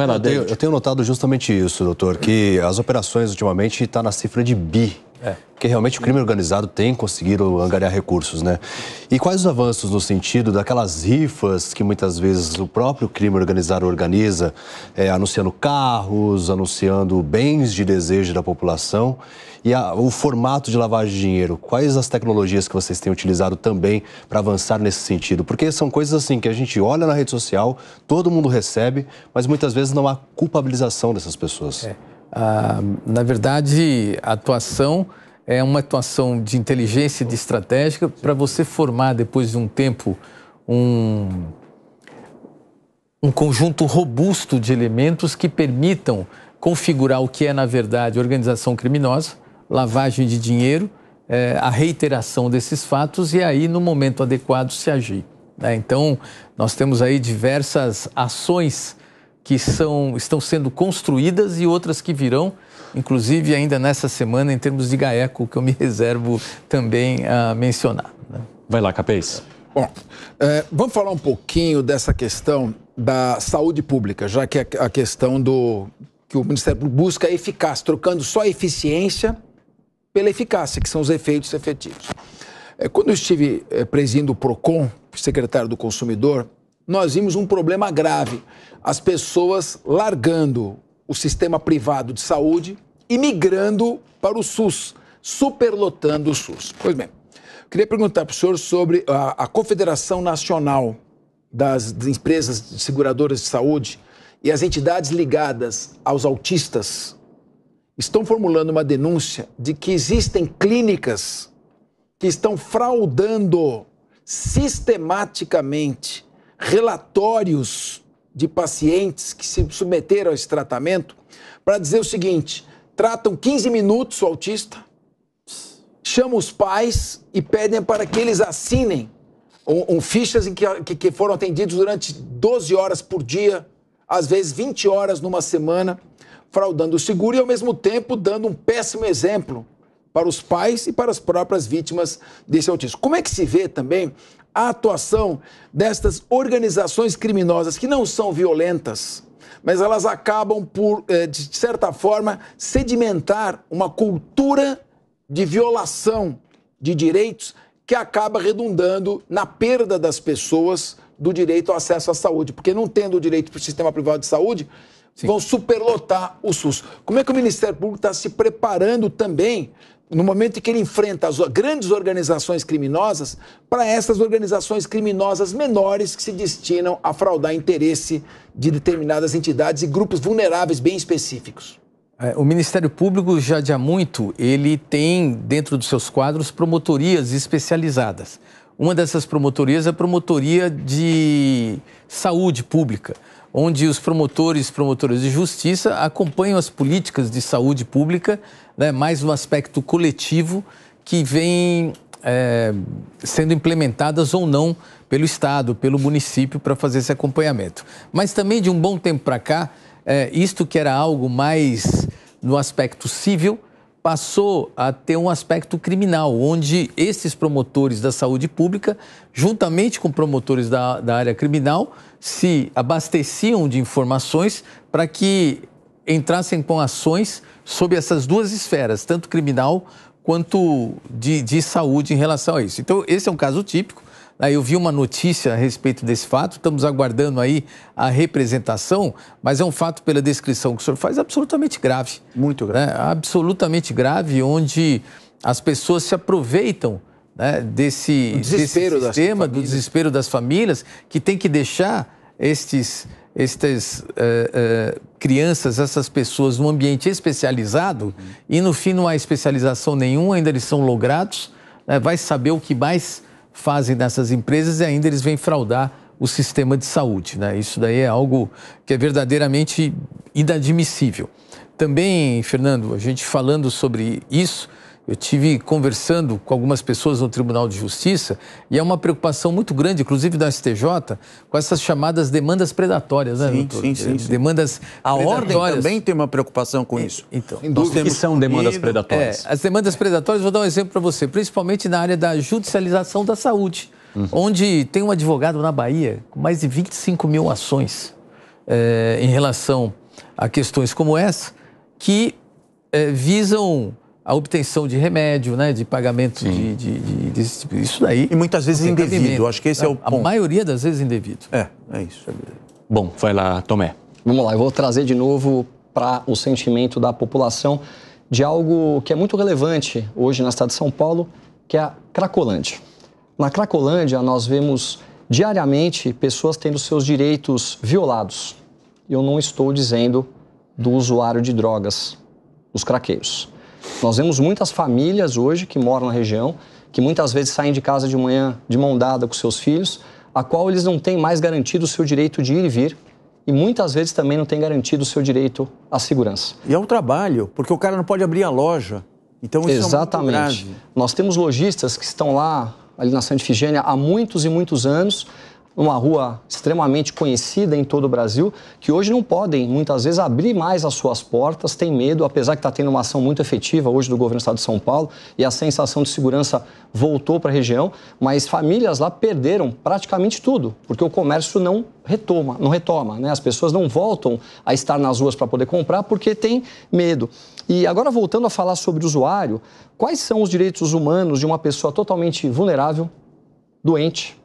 Vai lá, eu tenho, eu tenho notado justamente isso, doutor, que as operações ultimamente estão tá na cifra de bi é. Porque realmente o crime organizado tem conseguido angariar recursos, né? E quais os avanços no sentido daquelas rifas que muitas vezes o próprio crime organizado organiza, é, anunciando carros, anunciando bens de desejo da população? E a, o formato de lavagem de dinheiro, quais as tecnologias que vocês têm utilizado também para avançar nesse sentido? Porque são coisas assim que a gente olha na rede social, todo mundo recebe, mas muitas vezes não há culpabilização dessas pessoas. É. Ah, na verdade, a atuação é uma atuação de inteligência, de estratégica, para você formar, depois de um tempo, um, um conjunto robusto de elementos que permitam configurar o que é, na verdade, organização criminosa, lavagem de dinheiro, é, a reiteração desses fatos e aí, no momento adequado, se agir. Né? Então, nós temos aí diversas ações que são, estão sendo construídas e outras que virão, inclusive ainda nessa semana, em termos de GAECO, que eu me reservo também a mencionar. Né? Vai lá, Capês. Bom, é, vamos falar um pouquinho dessa questão da saúde pública, já que é a questão do que o Ministério busca é eficaz, trocando só a eficiência pela eficácia, que são os efeitos efetivos. É, quando eu estive é, presidindo o PROCON, secretário do Consumidor, nós vimos um problema grave: as pessoas largando o sistema privado de saúde e migrando para o SUS, superlotando o SUS. Pois bem, queria perguntar para o senhor sobre a, a Confederação Nacional das Empresas de Seguradoras de Saúde e as entidades ligadas aos autistas estão formulando uma denúncia de que existem clínicas que estão fraudando sistematicamente relatórios de pacientes que se submeteram a esse tratamento para dizer o seguinte: tratam 15 minutos o autista, chamam os pais e pedem para que eles assinem um, um fichas em que, que foram atendidos durante 12 horas por dia, às vezes 20 horas numa semana, fraudando o seguro e ao mesmo tempo dando um péssimo exemplo para os pais e para as próprias vítimas desse autismo. Como é que se vê também a atuação destas organizações criminosas que não são violentas, mas elas acabam por, eh, de certa forma, sedimentar uma cultura de violação de direitos que acaba redundando na perda das pessoas do direito ao acesso à saúde, porque não tendo o direito para o sistema privado de saúde, Sim. vão superlotar o SUS. Como é que o Ministério Público está se preparando também no momento em que ele enfrenta as grandes organizações criminosas, para essas organizações criminosas menores que se destinam a fraudar interesse de determinadas entidades e grupos vulneráveis bem específicos. É, o Ministério Público já de há muito ele tem dentro dos seus quadros promotorias especializadas. Uma dessas promotorias é a promotoria de saúde pública onde os promotores e promotoras de justiça acompanham as políticas de saúde pública, né, mais um aspecto coletivo que vem é, sendo implementadas ou não pelo Estado, pelo município, para fazer esse acompanhamento. Mas também de um bom tempo para cá, é, isto que era algo mais no aspecto civil, passou a ter um aspecto criminal, onde esses promotores da saúde pública, juntamente com promotores da, da área criminal, se abasteciam de informações para que entrassem com ações sobre essas duas esferas, tanto criminal quanto de, de saúde em relação a isso. Então, esse é um caso típico eu vi uma notícia a respeito desse fato, estamos aguardando aí a representação, mas é um fato, pela descrição que o senhor faz, absolutamente grave. Muito grave. Né? Absolutamente grave, onde as pessoas se aproveitam né, desse, desse sistema, do desespero das famílias, que tem que deixar estes estas eh, eh, crianças, essas pessoas num ambiente especializado uhum. e no fim não há especialização nenhuma, ainda eles são logrados, né? vai saber o que mais fazem nessas empresas e ainda eles vêm fraudar o sistema de saúde. Né? Isso daí é algo que é verdadeiramente inadmissível. Também, Fernando, a gente falando sobre isso, eu tive conversando com algumas pessoas no Tribunal de Justiça e é uma preocupação muito grande, inclusive da STJ, com essas chamadas demandas predatórias, né, sim, sim, sim, eh, sim, Demandas A ordem também tem uma preocupação com eh, isso. Então, temos... que são demandas predatórias? É, as demandas predatórias, vou dar um exemplo para você, principalmente na área da judicialização da saúde, uhum. onde tem um advogado na Bahia com mais de 25 mil ações é, em relação a questões como essa, que é, visam a obtenção de remédio, né, de pagamento de, de, de, de, tipo. isso daí. E muitas vezes é indevido, acho que esse é o ponto. A maioria das vezes indevido. É, é isso. É Bom, vai lá, Tomé. Vamos lá, eu vou trazer de novo para o sentimento da população de algo que é muito relevante hoje na cidade de São Paulo, que é a Cracolândia. Na Cracolândia, nós vemos diariamente pessoas tendo seus direitos violados. Eu não estou dizendo do usuário de drogas, os craqueiros. Nós vemos muitas famílias hoje que moram na região, que muitas vezes saem de casa de manhã de mão dada com seus filhos, a qual eles não têm mais garantido o seu direito de ir e vir e muitas vezes também não têm garantido o seu direito à segurança. E ao é trabalho, porque o cara não pode abrir a loja. Então isso é Exatamente. É Nós temos lojistas que estão lá, ali na Santa Ifigênia, há muitos e muitos anos uma rua extremamente conhecida em todo o Brasil, que hoje não podem, muitas vezes, abrir mais as suas portas, tem medo, apesar que está tendo uma ação muito efetiva hoje do governo do estado de São Paulo e a sensação de segurança voltou para a região, mas famílias lá perderam praticamente tudo, porque o comércio não retoma, não retoma, né? As pessoas não voltam a estar nas ruas para poder comprar porque tem medo. E agora voltando a falar sobre o usuário, quais são os direitos humanos de uma pessoa totalmente vulnerável, doente,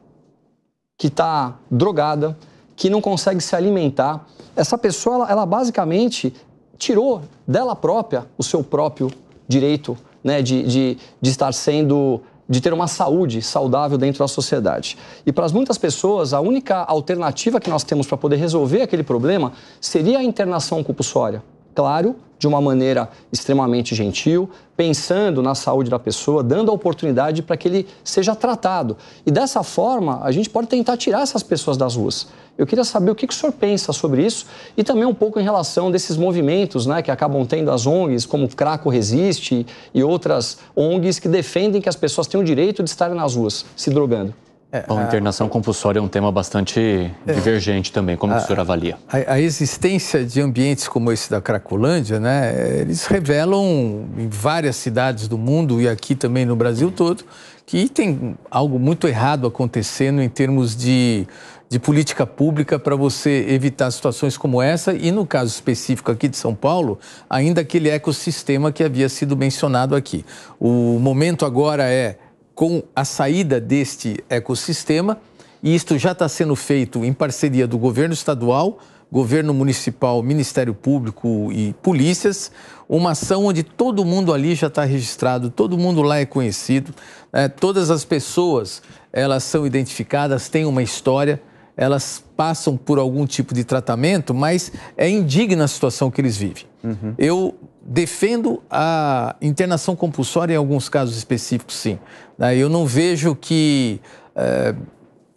que está drogada, que não consegue se alimentar. Essa pessoa, ela, ela, basicamente tirou dela própria o seu próprio direito né, de, de, de estar sendo de ter uma saúde saudável dentro da sociedade. E para muitas pessoas, a única alternativa que nós temos para poder resolver aquele problema seria a internação compulsória. Claro de uma maneira extremamente gentil, pensando na saúde da pessoa, dando a oportunidade para que ele seja tratado. E dessa forma, a gente pode tentar tirar essas pessoas das ruas. Eu queria saber o que, que o senhor pensa sobre isso e também um pouco em relação desses movimentos né, que acabam tendo as ONGs, como Craco Resiste e outras ONGs que defendem que as pessoas têm o direito de estarem nas ruas se drogando. É, Bom, a internação compulsória é um tema bastante é, divergente também. Como a, o senhor avalia? A, a, existência de ambientes como esse da Cracolândia, né, eles revelam em várias cidades do mundo e aqui também no Brasil todo que tem algo muito errado acontecendo em termos de, de política pública para você evitar situações como essa e, no caso específico aqui de São Paulo, ainda aquele ecossistema que havia sido mencionado aqui. O momento agora é com a saída deste ecossistema, e isto já está sendo feito em parceria do governo estadual, governo municipal, Ministério Público e polícias, uma ação onde todo mundo ali já está registrado, todo mundo lá é conhecido, né? todas as pessoas elas são identificadas, têm uma história, elas passam por algum tipo de tratamento, mas é indigna a situação que eles vivem. Uhum. Eu defendo a internação compulsória em alguns casos específicos, sim. Né, eu não vejo que é,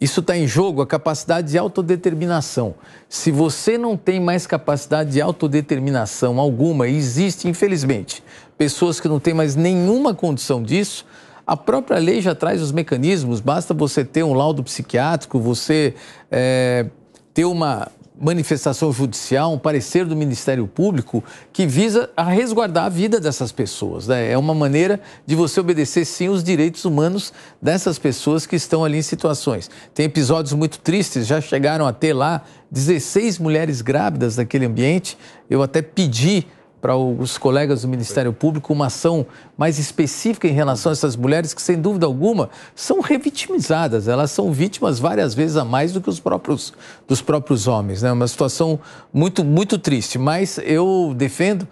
isso está em jogo a capacidade de autodeterminação. Se você não tem mais capacidade de autodeterminação alguma, e existe, infelizmente, pessoas que não têm mais nenhuma condição disso, a própria lei já traz os mecanismos, basta você ter um laudo psiquiátrico, você é, ter uma manifestação judicial, um parecer do Ministério Público que visa a resguardar a vida dessas pessoas. Né? É uma maneira de você obedecer sim os direitos humanos dessas pessoas que estão ali em situações. Tem episódios muito tristes, já chegaram a ter lá 16 mulheres grávidas naquele ambiente. Eu até pedi para os colegas do Ministério Público uma ação mais específica em relação a essas mulheres que, sem dúvida alguma, são revitimizadas. Elas são vítimas várias vezes a mais do que os próprios, dos próprios homens. É né? uma situação muito, muito triste, mas eu defendo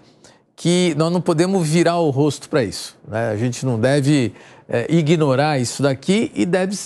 que nós não podemos virar o rosto para isso. Né? A gente não deve é, ignorar isso daqui e deve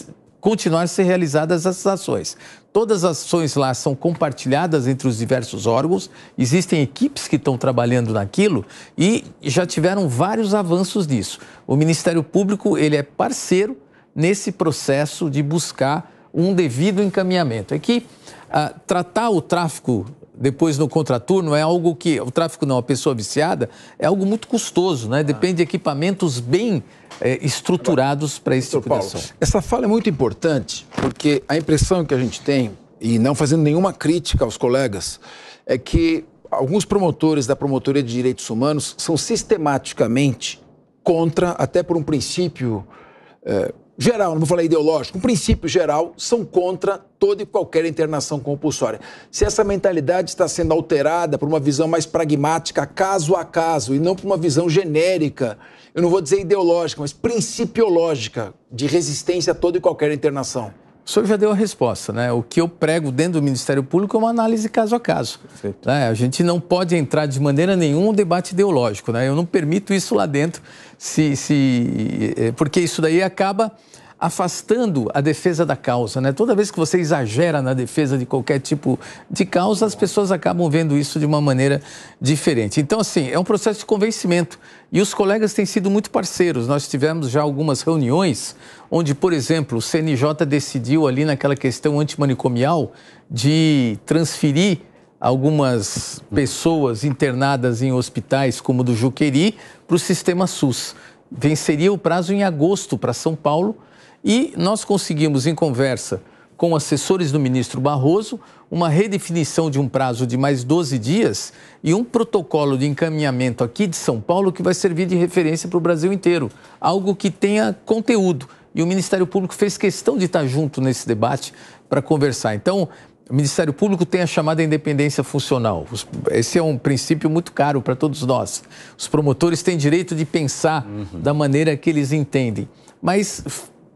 continuar a ser realizadas essas ações. Todas as ações lá são compartilhadas entre os diversos órgãos, existem equipes que estão trabalhando naquilo e já tiveram vários avanços nisso. O Ministério Público ele é parceiro nesse processo de buscar um devido encaminhamento. É que ah, tratar o tráfico depois no contraturno, é algo que. O tráfico não, a pessoa viciada, é algo muito custoso, né? Depende de equipamentos bem é, estruturados para esse tipo Paulo, de ação. Essa fala é muito importante, porque a impressão que a gente tem, e não fazendo nenhuma crítica aos colegas, é que alguns promotores da Promotoria de Direitos Humanos são sistematicamente contra, até por um princípio é, geral, não vou falar ideológico, um princípio geral, são contra toda e qualquer internação compulsória. Se essa mentalidade está sendo alterada por uma visão mais pragmática, caso a caso, e não por uma visão genérica, eu não vou dizer ideológica, mas principiológica, de resistência a toda e qualquer internação. O senhor já deu a resposta, né? O que eu prego dentro do Ministério Público é uma análise caso a caso. Né? A gente não pode entrar de maneira nenhuma um debate ideológico, né? Eu não permito isso lá dentro, se, se, eh, porque isso daí acaba afastando a defesa da causa. Né? Toda vez que você exagera na defesa de qualquer tipo de causa, as pessoas acabam vendo isso de uma maneira diferente. Então, assim, é um processo de convencimento. E os colegas têm sido muito parceiros. Nós tivemos já algumas reuniões onde, por exemplo, o CNJ decidiu ali naquela questão antimanicomial de transferir algumas pessoas internadas em hospitais, como o do Juqueri, para o sistema SUS. Venceria o prazo em agosto para São Paulo e nós conseguimos, em conversa com assessores do ministro Barroso, uma redefinição de um prazo de mais 12 dias e um protocolo de encaminhamento aqui de São Paulo que vai servir de referência para o Brasil inteiro. Algo que tenha conteúdo. E o Ministério Público fez questão de estar junto nesse debate para conversar. Então, o Ministério Público tem a chamada independência funcional. Esse é um princípio muito caro para todos nós. Os promotores têm direito de pensar uhum. da maneira que eles entendem. Mas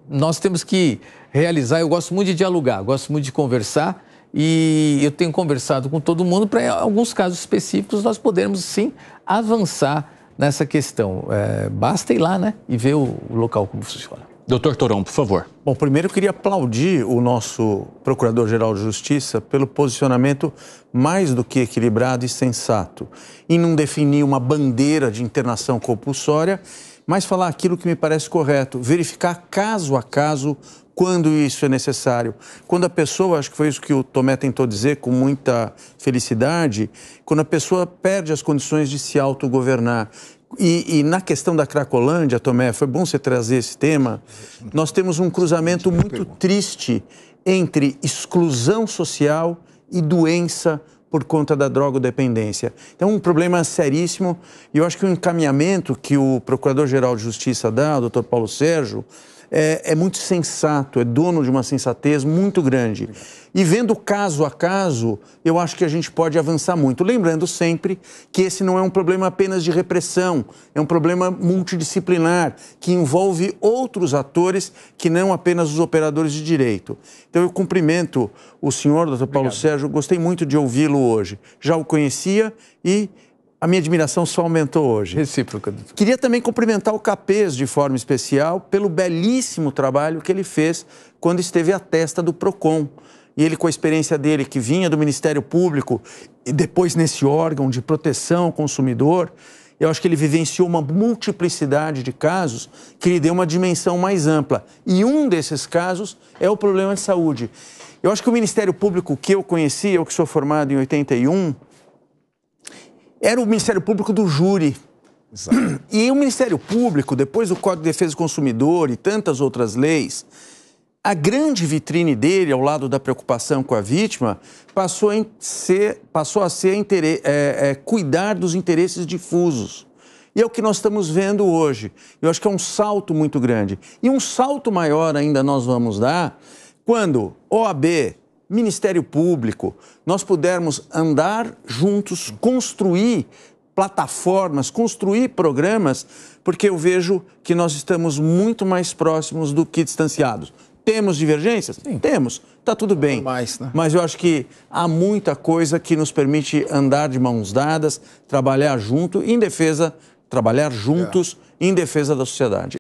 nós temos que realizar. Eu gosto muito de dialogar, gosto muito de conversar e eu tenho conversado com todo mundo para, em alguns casos específicos, nós podermos sim avançar nessa questão. É, basta ir lá né, e ver o, o local como funciona. Doutor Torão, por favor. Bom, primeiro eu queria aplaudir o nosso Procurador-Geral de Justiça pelo posicionamento mais do que equilibrado e sensato em não definir uma bandeira de internação compulsória mas falar aquilo que me parece correto, verificar caso a caso quando isso é necessário. Quando a pessoa, acho que foi isso que o Tomé tentou dizer com muita felicidade, quando a pessoa perde as condições de se autogovernar. E, e na questão da Cracolândia, Tomé, foi bom você trazer esse tema. Nós temos um cruzamento muito triste entre exclusão social e doença social por conta da drogodependência. Então, um problema seríssimo e eu acho que o encaminhamento que o Procurador-Geral de Justiça dá, o Dr. Paulo Sérgio, é, é muito sensato, é dono de uma sensatez muito grande. E vendo caso a caso, eu acho que a gente pode avançar muito. Lembrando sempre que esse não é um problema apenas de repressão, é um problema multidisciplinar, que envolve outros atores que não apenas os operadores de direito. Então eu cumprimento o senhor, doutor Paulo Sérgio, gostei muito de ouvi-lo hoje. Já o conhecia e a minha admiração só aumentou hoje. Recíproca. Queria também cumprimentar o Capês de forma especial pelo belíssimo trabalho que ele fez quando esteve à testa do PROCON. E ele, com a experiência dele, que vinha do Ministério Público e depois nesse órgão de proteção ao consumidor, eu acho que ele vivenciou uma multiplicidade de casos que lhe deu uma dimensão mais ampla. E um desses casos é o problema de saúde. Eu acho que o Ministério Público que eu conheci, eu que sou formado em 81, era o Ministério Público do júri. Exato. E o Ministério Público, depois do Código de Defesa do Consumidor e tantas outras leis, a grande vitrine dele, ao lado da preocupação com a vítima, passou, a ser, passou a ser é, é, cuidar dos interesses difusos. E é o que nós estamos vendo hoje. Eu acho que é um salto muito grande. E um salto maior ainda nós vamos dar quando OAB, Ministério Público, nós pudermos andar juntos, construir plataformas, construir programas, porque eu vejo que nós estamos muito mais próximos do que distanciados. Temos divergências? Sim. Temos. Está tudo tá bem. Mais, né? Mas eu acho que há muita coisa que nos permite andar de mãos dadas, trabalhar junto, em defesa, trabalhar juntos é. em defesa da sociedade.